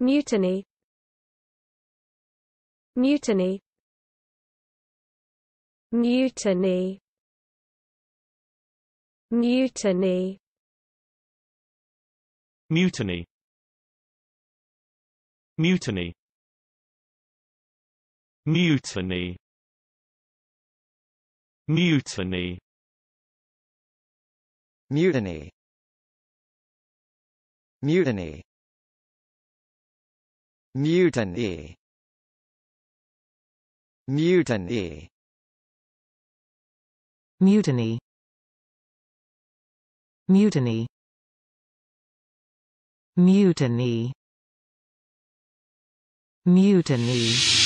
mutiny mutiny mutiny mutiny mutiny mutiny mutiny mutiny mutiny mutiny mutiny mutiny mutiny mutiny mutiny mutiny